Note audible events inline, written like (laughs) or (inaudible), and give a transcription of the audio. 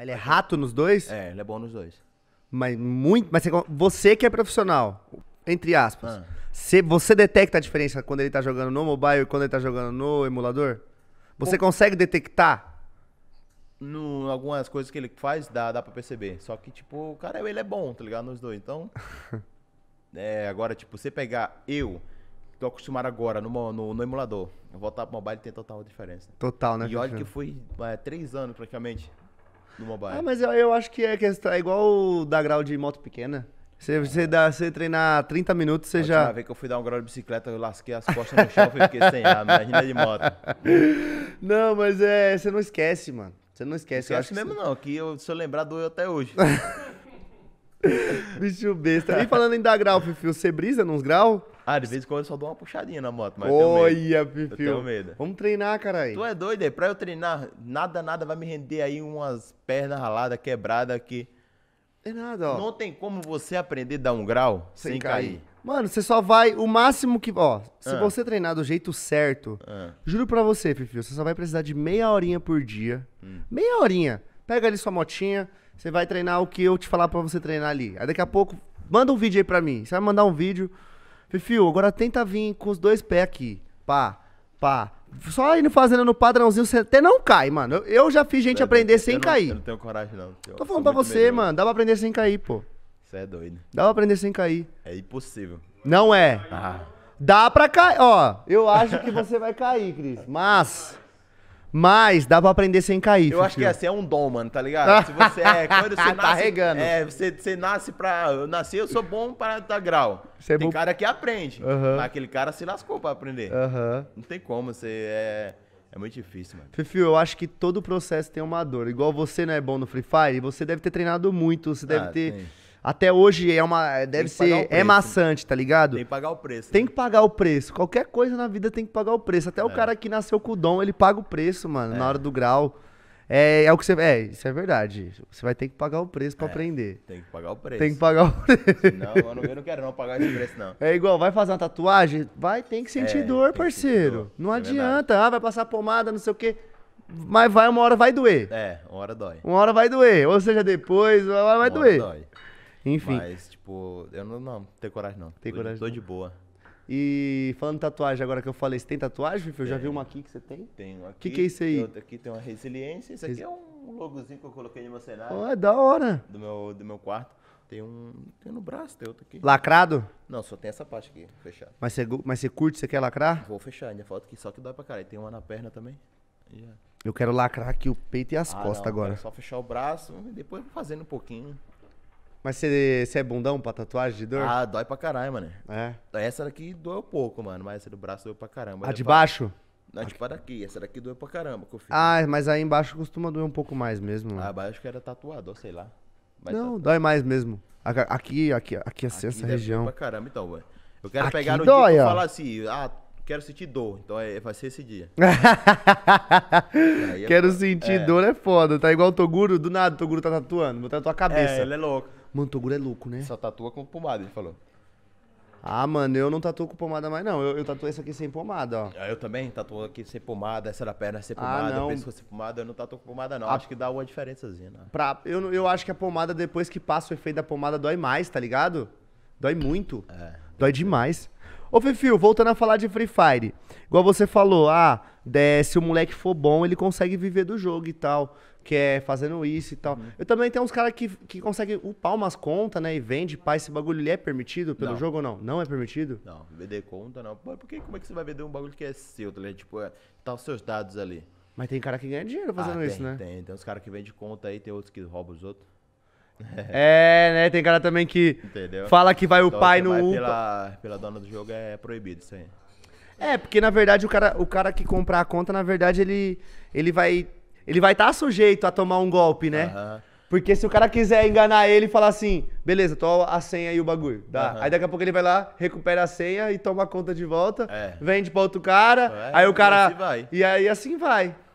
Mas ele é rato nos dois? É, ele é bom nos dois. Mas muito. Mas você, que é profissional, entre aspas. Ah. Você, você detecta a diferença quando ele tá jogando no mobile e quando ele tá jogando no emulador? Você consegue detectar? No, algumas coisas que ele faz, dá, dá pra perceber. Só que, tipo, o cara ele é bom, tá ligado? Nos dois. Então. (laughs) é, agora, tipo, você pegar eu, tô acostumado agora no, no, no emulador, eu voltar pro mobile tem total diferença. Total, né? E olha uhum. que foi é, três anos praticamente do mobile. Ah, mas eu, eu acho que é, que é igual da grau de moto pequena. Você, você, dá, você treinar 30 minutos, você a já. Última que eu fui dar um grau de bicicleta, eu lasquei as costas no chão e fiquei sem ar, imagina de moto. (laughs) Não, mas é, você não esquece, mano. Você não esquece, não esquece eu acho. mesmo, que... não, que eu, se eu lembrar, doeu até hoje. (laughs) Bicho besta. E falando em dar grau, Fifi, você brisa nos graus? Ah, de vez em quando eu só dou uma puxadinha na moto, mas Olha, Fifi. Eu tenho medo. Vamos treinar, aí. Tu é doido, é? Pra eu treinar, nada, nada vai me render aí umas pernas raladas, quebradas aqui. É nada, ó. Não tem como você aprender a dar um grau sem, sem cair. cair. Mano, você só vai o máximo que. Ó, se ah. você treinar do jeito certo, ah. juro pra você, Fifi, você só vai precisar de meia horinha por dia. Hum. Meia horinha. Pega ali sua motinha, você vai treinar o que eu te falar para você treinar ali. Aí daqui a pouco, manda um vídeo aí pra mim. Você vai mandar um vídeo. Fifio, agora tenta vir com os dois pés aqui. Pá, pá. Só indo fazendo no padrãozinho, você até não cai, mano. Eu, eu já fiz gente aprender sem não, cair. eu não tenho coragem, não. Eu Tô falando pra você, melhor. mano. Dá pra aprender sem cair, pô. Você é doido. Dá pra aprender sem cair. É impossível. Não é. Ah. Dá pra cair. Ó, eu acho que você vai cair, Cris. Mas. Mas dá pra aprender sem cair. Eu acho que assim é um dom, mano, tá ligado? (laughs) Se você é. Quando você tá nasce. tá regando. É, você, você nasce pra. Eu nasci, eu sou bom para dar grau. Você é tem cara que aprende. Uhum. Mas aquele cara se lascou pra aprender. Uhum. Não tem como, você é. É muito difícil, mano. Fifi, eu acho que todo processo tem uma dor. Igual você não é bom no Free Fire, você deve ter treinado muito, você ah, deve ter até hoje é uma. É, deve ser. É maçante, tá ligado? Tem que pagar o preço. Tem né? que pagar o preço. Qualquer coisa na vida tem que pagar o preço. Até é. o cara que nasceu com o dom, ele paga o preço, mano, é. na hora do grau. É, é o que você. É, isso é verdade. Você vai ter que pagar o preço pra é, aprender. Tem que pagar o preço. Tem que pagar o preço. Não, eu não, eu não quero não pagar esse preço, não. É igual, vai fazer uma tatuagem? Vai, tem que sentir é, dor, parceiro. Dor. Não é adianta. Verdade. Ah, vai passar pomada, não sei o quê. Mas vai, uma hora vai doer. É, uma hora dói. Uma hora vai doer. Ou seja, depois, uma hora vai uma doer. Hora dói. Enfim. Mas, tipo, eu não, não tenho coragem, não. Tem tô, coragem. Tô não. de boa. E falando de tatuagem, agora que eu falei, você tem tatuagem, Fife? Eu já vi uma aqui que você tem. Tenho aqui. O que, que é isso aí? aqui tem uma resiliência. Isso aqui é um logozinho que eu coloquei no meu cenário. Oh, é da hora. Do meu, do meu quarto. Tem um. Tem no braço, tem outro aqui. Lacrado? Não, só tem essa parte aqui, fechada. Mas você, mas você curte, você quer lacrar? Vou fechar, ainda falta aqui, só que dói pra caralho. Tem uma na perna também. Yeah. Eu quero lacrar aqui o peito e as ah, costas não, agora. Só fechar o braço e depois fazendo um pouquinho. Mas você é bundão pra tatuagem de dor? Ah, dói pra caralho, mano. É. Essa daqui doeu pouco, mano, mas essa do braço doeu pra caramba. A de é baixo? Não, tipo a daqui. Essa daqui doeu pra caramba que eu fiz. Ah, mas aí embaixo costuma doer um pouco mais mesmo. Né? Ah, baixo que era tatuador, sei lá. Mas não, dói mais mesmo. Aqui, aqui, aqui, aqui assim, essa região. Pra caramba, então, velho. Eu quero aqui pegar no dia e falar assim, ah, quero sentir dor. Então é, vai ser esse dia. (laughs) É quero sentir é. dor é foda. Tá igual o Toguro, do nada o Toguro tá tatuando. botando a a cabeça. É, ele é louco. Mano, o Toguro é louco, né? Só tatua com pomada, ele falou. Ah, mano, eu não tatuo com pomada mais, não. Eu, eu tatuei essa aqui sem pomada, ó. Ah, eu também tatuo aqui sem pomada, essa da perna sem ah, pomada, ah, não. pescoço sem pomada. Eu não tatuo com pomada, não. A... Acho que dá uma diferençazinha, né? Pra, eu, eu acho que a pomada, depois que passa o efeito da pomada, dói mais, tá ligado? Dói muito. É. Dói demais. Ô, Fifio, voltando a falar de Free Fire. Igual você falou, ah, se o moleque for bom, ele consegue viver do jogo e tal. Que é fazendo isso e tal. Uhum. Eu também tenho uns caras que, que conseguem upar umas contas, né? E vende, pá, esse bagulho ele é permitido pelo não. jogo ou não? Não é permitido? Não, vender conta não. Por que, como é que você vai vender um bagulho que é seu, tá ligado? Tipo, é, tá os seus dados ali. Mas tem cara que ganha dinheiro fazendo ah, tem, isso, né? Tem, tem uns caras que vendem conta aí, tem outros que roubam os outros. É. é, né? Tem cara também que Entendeu? fala que vai o então, pai no UPA. Pela, pela dona do jogo é proibido isso aí. É, porque na verdade o cara, o cara que comprar a conta, na verdade, ele, ele vai. Ele vai estar tá sujeito a tomar um golpe, né? Uhum. Porque se o cara quiser enganar ele e falar assim, beleza, tô a senha e o bagulho. Dá. Uhum. Aí daqui a pouco ele vai lá, recupera a senha e toma a conta de volta, é. vende pra outro cara, é, aí o cara. E, assim e aí assim vai.